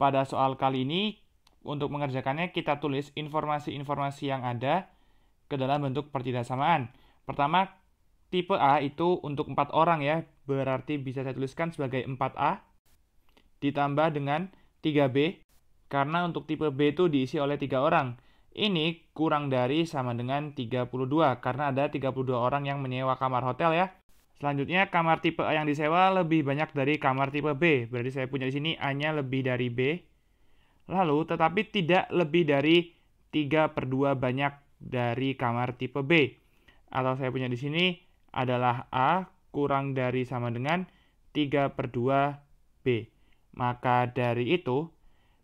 Pada soal kali ini, untuk mengerjakannya kita tulis informasi-informasi yang ada ke dalam bentuk pertidaksamaan. Pertama, tipe A itu untuk 4 orang ya, berarti bisa saya tuliskan sebagai 4A ditambah dengan 3B, karena untuk tipe B itu diisi oleh 3 orang. Ini kurang dari sama dengan 32, karena ada 32 orang yang menyewa kamar hotel ya. Selanjutnya, kamar tipe A yang disewa lebih banyak dari kamar tipe B. Berarti saya punya di sini A-nya lebih dari B. Lalu, tetapi tidak lebih dari 3 per 2 banyak dari kamar tipe B. Atau saya punya di sini adalah A kurang dari sama dengan 3 per 2 B. Maka dari itu,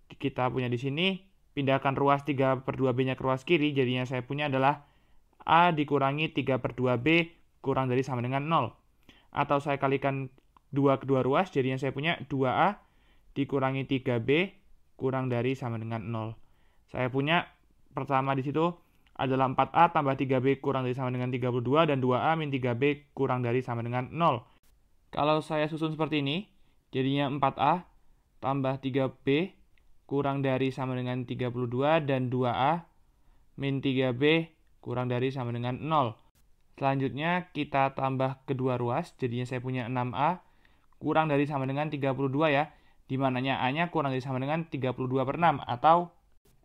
kita punya di sini, pindahkan ruas 3 per 2 B-nya ke ruas kiri, jadinya saya punya adalah A dikurangi 3 per 2 B kurang dari sama dengan 0 atau saya kalikan 2 ke 2 ruas jadinya saya punya 2A dikurangi 3B kurang dari sama dengan 0. Saya punya pertama di situ adalah 4A tambah 3B kurang dari sama dengan 32 dan 2A min 3B kurang dari sama dengan 0. Kalau saya susun seperti ini, jadinya 4A tambah 3B kurang dari sama dengan 32 dan 2A min 3B kurang dari sama dengan 0. Selanjutnya kita tambah kedua ruas, jadinya saya punya 6A kurang dari sama dengan 32 ya, di nya A-nya kurang dari sama dengan 32 per 6 atau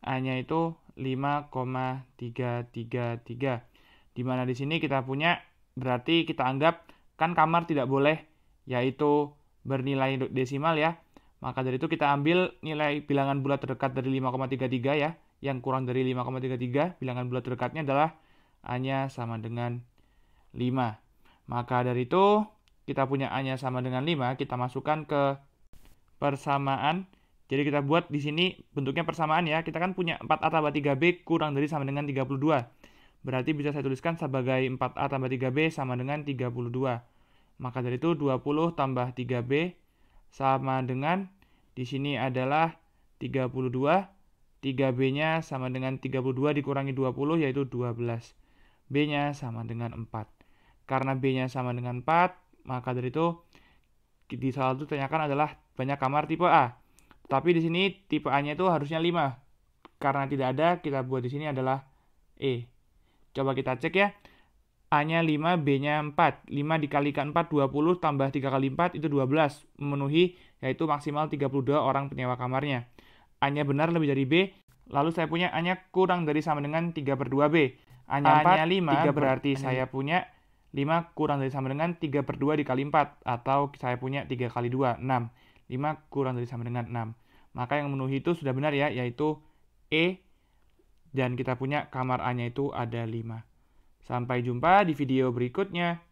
A-nya itu 5,333. Dimana mana di sini kita punya berarti kita anggap kan kamar tidak boleh yaitu bernilai desimal ya. Maka dari itu kita ambil nilai bilangan bulat terdekat dari 5,33 ya, yang kurang dari 5,33 bilangan bulat terdekatnya adalah a nya sama dengan 5. Maka dari itu, kita punya A-nya sama dengan 5, kita masukkan ke persamaan. Jadi kita buat di sini bentuknya persamaan ya. Kita kan punya 4A tambah 3B kurang dari sama dengan 32. Berarti bisa saya tuliskan sebagai 4A tambah 3B sama dengan 32. Maka dari itu 20 tambah 3B sama dengan di sini adalah 32. 3B-nya sama dengan 32 dikurangi 20 yaitu 12. B-nya sama dengan 4. Karena B-nya sama dengan 4, maka dari itu di soal itu tanyakan adalah banyak kamar tipe A. Tapi di sini tipe A-nya itu harusnya 5. Karena tidak ada, kita buat di sini adalah E. Coba kita cek ya. A-nya 5, B-nya 4. 5 dikalikan 4, 20, tambah 3 kali 4, itu 12. Memenuhi, yaitu maksimal 32 orang penyewa kamarnya. A-nya benar lebih dari B, lalu saya punya A-nya kurang dari sama dengan 3 per 2B. A-nya, A-nya 4, 5, 3 berarti saya punya 5 kurang dari sama dengan 3 per 2 dikali 4, atau saya punya 3 kali 2, 6. 5 kurang dari sama dengan 6. Maka yang memenuhi itu sudah benar ya, yaitu E, dan kita punya kamar A-nya itu ada 5. Sampai jumpa di video berikutnya.